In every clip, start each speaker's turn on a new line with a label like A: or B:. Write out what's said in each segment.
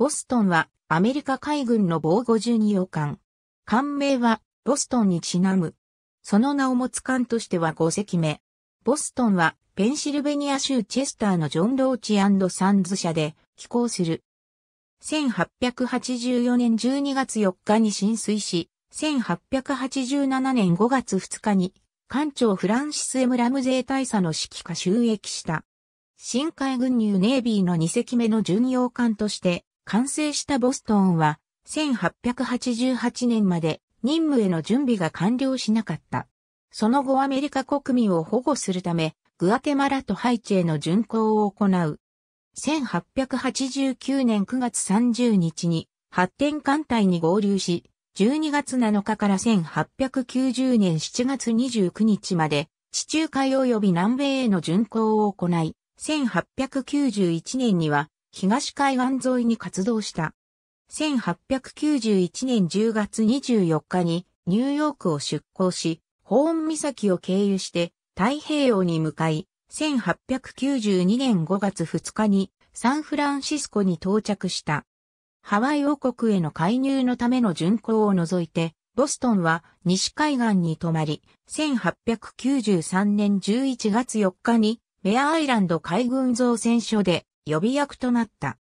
A: ボストンはアメリカ海軍の防護巡洋艦。艦名はボストンにちなむ。その名を持つ艦としては5隻目。ボストンはペンシルベニア州チェスターのジョン・ローチサンズ社で寄港する。1884年12月4日に浸水し、1887年5月2日に艦長フランシス・エム・ラムゼー大佐の指揮下収益した。新海軍ニューネイビーの2隻目の巡洋艦として、完成したボストンは、1888年まで任務への準備が完了しなかった。その後アメリカ国民を保護するため、グアテマラとハイチへの巡航を行う。1889年9月30日に発展艦隊に合流し、12月7日から1890年7月29日まで地中海及び南米への巡航を行い、1891年には東海岸沿いに活動した。1891年10月24日にニューヨークを出港し、ホーン岬を経由して太平洋に向かい、1892年5月2日にサンフランシスコに到着した。ハワイ王国への介入のための巡航を除いて、ボストンは西海岸に泊まり、1893年11月4日にメアアイランド海軍造船所で予備役となった。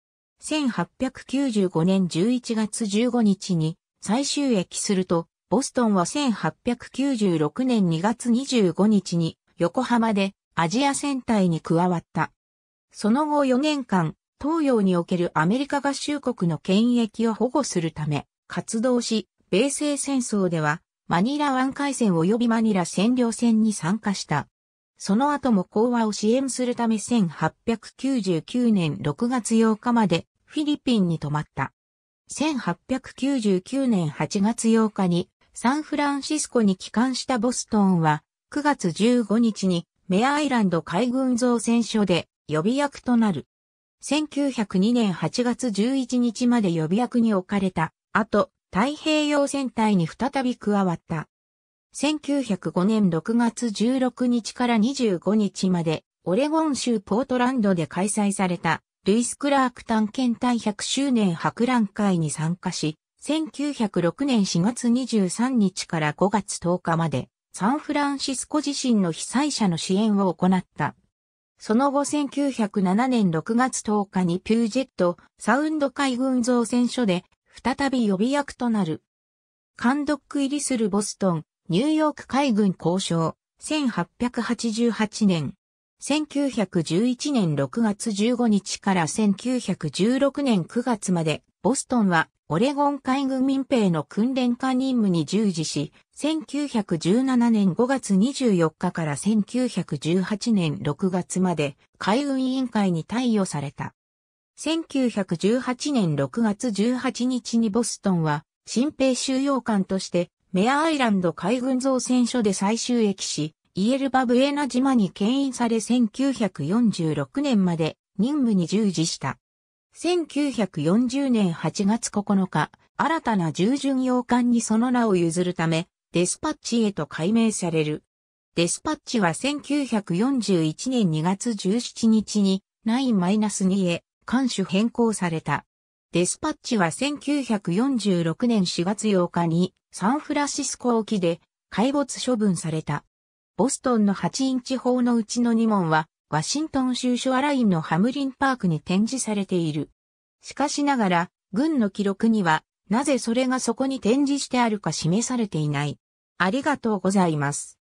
A: 1895年11月15日に最終駅すると、ボストンは1896年2月25日に横浜でアジア戦隊に加わった。その後4年間、東洋におけるアメリカ合衆国の権益を保護するため活動し、米西戦争ではマニラ湾海戦及びマニラ占領戦に参加した。その後も講和を支援するため1899年6月8日までフィリピンに泊まった。1899年8月8日にサンフランシスコに帰還したボストンは9月15日にメアアイランド海軍造船所で予備役となる。1902年8月11日まで予備役に置かれた後、太平洋戦隊に再び加わった。1905年6月16日から25日まで、オレゴン州ポートランドで開催された、ルイス・クラーク探検隊100周年博覧会に参加し、1906年4月23日から5月10日まで、サンフランシスコ自身の被災者の支援を行った。その後1907年6月10日にピュージェット、サウンド海軍造船所で、再び予備役となる。監督入りするボストン、ニューヨーク海軍交渉、1888年。1911年6月15日から1916年9月まで、ボストンはオレゴン海軍民兵の訓練官任務に従事し、1917年5月24日から1918年6月まで海軍委員会に貸与された。1918年6月18日にボストンは新兵収容官としてメアアイランド海軍造船所で最終駅し、イエルバブエナ島に牽引され1946年まで任務に従事した。1940年8月9日、新たな従順洋艦にその名を譲るため、デスパッチへと改名される。デスパッチは1941年2月17日に9-2へ艦種変更された。デスパッチは1946年4月8日にサンフランシスコ沖で海没処分された。ボストンの8インチ砲のうちの2門はワシントン州ショアラインのハムリンパークに展示されている。しかしながら、軍の記録には、なぜそれがそこに展示してあるか示されていない。ありがとうございます。